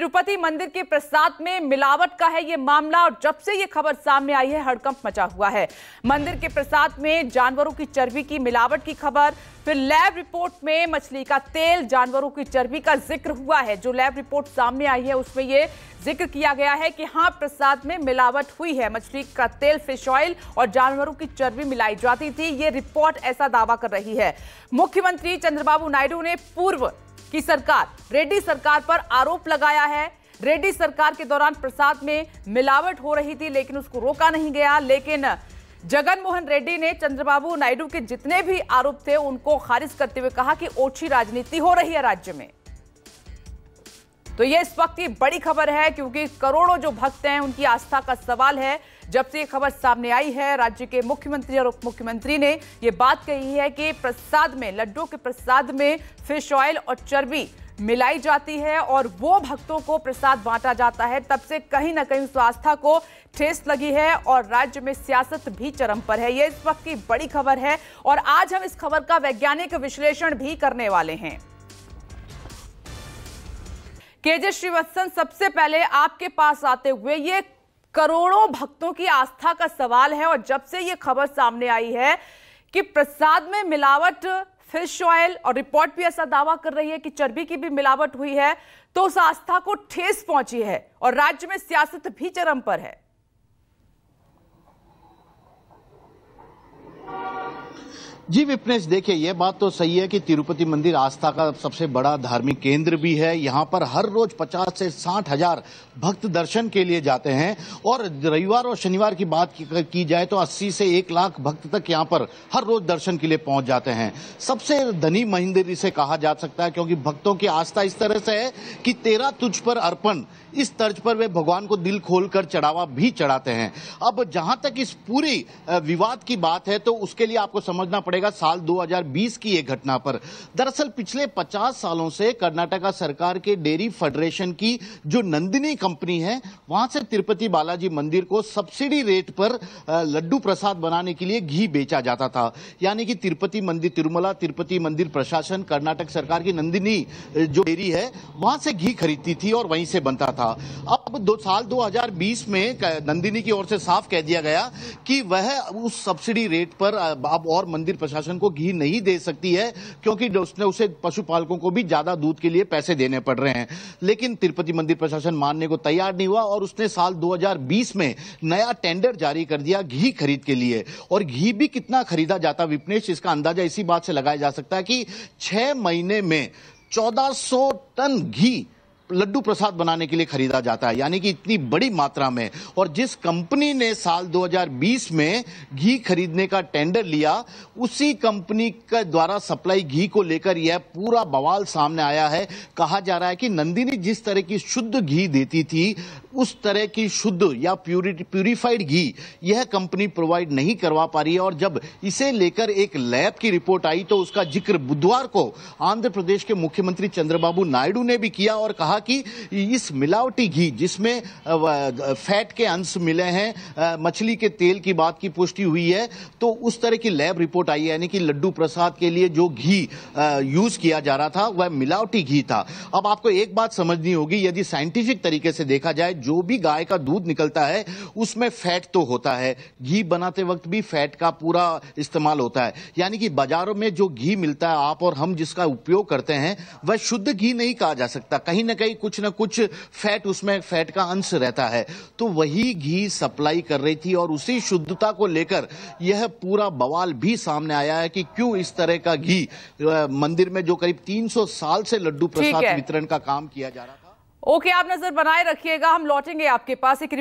तिरुपति मंदिर के प्रसाद में मिलावट का है ये मामला और जब से ये खबर सामने आई है हड़कंप मचा हुआ है मंदिर के प्रसाद में जानवरों की चर्बी की मिलावट की खबर फिर लैब रिपोर्ट में मछली का तेल जानवरों की चर्बी का जिक्र हुआ है जो लैब रिपोर्ट सामने आई है उसमें ये जिक्र किया गया है कि हाँ प्रसाद में मिलावट हुई है मछली का तेल फिश ऑयल और जानवरों की चर्बी मिलाई जाती थी ये रिपोर्ट ऐसा दावा कर रही है मुख्यमंत्री चंद्रबाबू नायडू ने पूर्व कि सरकार रेड्डी सरकार पर आरोप लगाया है रेड्डी सरकार के दौरान प्रसाद में मिलावट हो रही थी लेकिन उसको रोका नहीं गया लेकिन जगनमोहन रेड्डी ने चंद्रबाबू नायडू के जितने भी आरोप थे उनको खारिज करते हुए कहा कि ओछी राजनीति हो रही है राज्य में तो ये इस वक्त की बड़ी खबर है क्योंकि करोड़ों जो भक्त हैं उनकी आस्था का सवाल है जब से ये खबर सामने आई है राज्य के मुख्यमंत्री और उप मुख्यमंत्री ने ये बात कही है कि प्रसाद में लड्डू के प्रसाद में फिश ऑयल और चर्बी मिलाई जाती है और वो भक्तों को प्रसाद बांटा जाता है तब से कहीं ना कहीं उस आस्था को ठेस लगी है और राज्य में सियासत भी चरम पर है ये इस वक्त की बड़ी खबर है और आज हम इस खबर का वैज्ञानिक विश्लेषण भी करने वाले हैं के जे श्रीवत्सन सबसे पहले आपके पास आते हुए ये करोड़ों भक्तों की आस्था का सवाल है और जब से ये खबर सामने आई है कि प्रसाद में मिलावट फिश ऑयल और रिपोर्ट भी ऐसा दावा कर रही है कि चर्बी की भी मिलावट हुई है तो उस आस्था को ठेस पहुंची है और राज्य में सियासत भी चरम पर है जी विपनेश देखिए ये बात तो सही है कि तिरुपति मंदिर आस्था का सबसे बड़ा धार्मिक केंद्र भी है यहाँ पर हर रोज 50 से साठ हजार भक्त दर्शन के लिए जाते हैं और रविवार और शनिवार की बात की जाए तो 80 से एक लाख भक्त तक यहाँ पर हर रोज दर्शन के लिए पहुंच जाते हैं सबसे धनी मंदिर इसे कहा जा सकता है क्योंकि भक्तों की आस्था इस तरह से है कि तेरा तुझ पर अर्पण इस तर्ज पर वे भगवान को दिल खोलकर चढ़ावा भी चढ़ाते हैं अब जहां तक इस पूरी विवाद की बात है तो उसके लिए आपको समझना पड़ेगा जाएगा साल 2020 की एक घटना पर दरअसल पिछले 50 सालों से कर्नाटका सरकार के डेयरी फेडरेशन की जो नंदिनी कंपनी है वहां से तिरुपति बालाजी मंदिर को सब्सिडी रेट पर लड्डू प्रसाद बनाने के लिए घी बेचा जाता था यानी कि तिरुपति मंदिर तिरुमला तिरुपति मंदिर प्रशासन कर्नाटक सरकार की नंदिनी जो डेयरी है वहां से घी खरीदती थी और वहीं से बनता था अब अब दो साल 2020 में नंदिनी की ओर से साफ कह दिया गया कि वह उस सब्सिडी रेट पर अब और मंदिर प्रशासन को घी नहीं दे सकती है क्योंकि उसने उसे पशुपालकों को भी ज्यादा दूध के लिए पैसे देने पड़ रहे हैं लेकिन तिरुपति मंदिर प्रशासन मानने को तैयार नहीं हुआ और उसने साल 2020 में नया टेंडर जारी कर दिया घी खरीद के लिए और घी भी कितना खरीदा जाता विपनेश इसका अंदाजा इसी बात से लगाया जा सकता है कि छह महीने में चौदह टन घी लड्डू प्रसाद बनाने के लिए खरीदा जाता है यानी कि इतनी बड़ी मात्रा में और जिस कंपनी ने साल 2020 में घी खरीदने का टेंडर लिया उसी कंपनी के द्वारा सप्लाई घी को लेकर यह पूरा बवाल सामने आया है कहा जा रहा है कि नंदिनी जिस तरह की शुद्ध घी देती थी उस तरह की शुद्ध या प्यूरिफाइड घी यह कंपनी प्रोवाइड नहीं करवा पा रही है और जब इसे लेकर एक लैब की रिपोर्ट आई तो उसका जिक्र बुधवार को आंध्र प्रदेश के मुख्यमंत्री चंद्रबाबू नायडू ने भी किया और कहा कि इस मिलावटी घी जिसमें फैट के अंश मिले हैं मछली के तेल की बात की पुष्टि हुई है तो उस तरह की लैब रिपोर्ट आई यानी कि लड्डू प्रसाद के लिए जो घी यूज किया जा रहा था वह मिलावटी घी था अब आपको एक बात समझनी होगी यदि साइंटिफिक तरीके से देखा जाए जो भी गाय का दूध निकलता है उसमें फैट तो होता है घी बनाते वक्त भी फैट का पूरा इस्तेमाल होता है यानी कि बाजारों में जो घी मिलता है आप और हम जिसका उपयोग करते हैं वह शुद्ध घी नहीं कहा जा सकता कहीं ना कहीं ही कुछ ना कुछ फैट उसमें फैट का अंश रहता है तो वही घी सप्लाई कर रही थी और उसी शुद्धता को लेकर यह पूरा बवाल भी सामने आया है कि क्यों इस तरह का घी मंदिर में जो करीब 300 साल से लड्डू प्रसाद वितरण का काम किया जा रहा था ओके आप नजर बनाए रखिएगा हम लौटेंगे आपके पास एक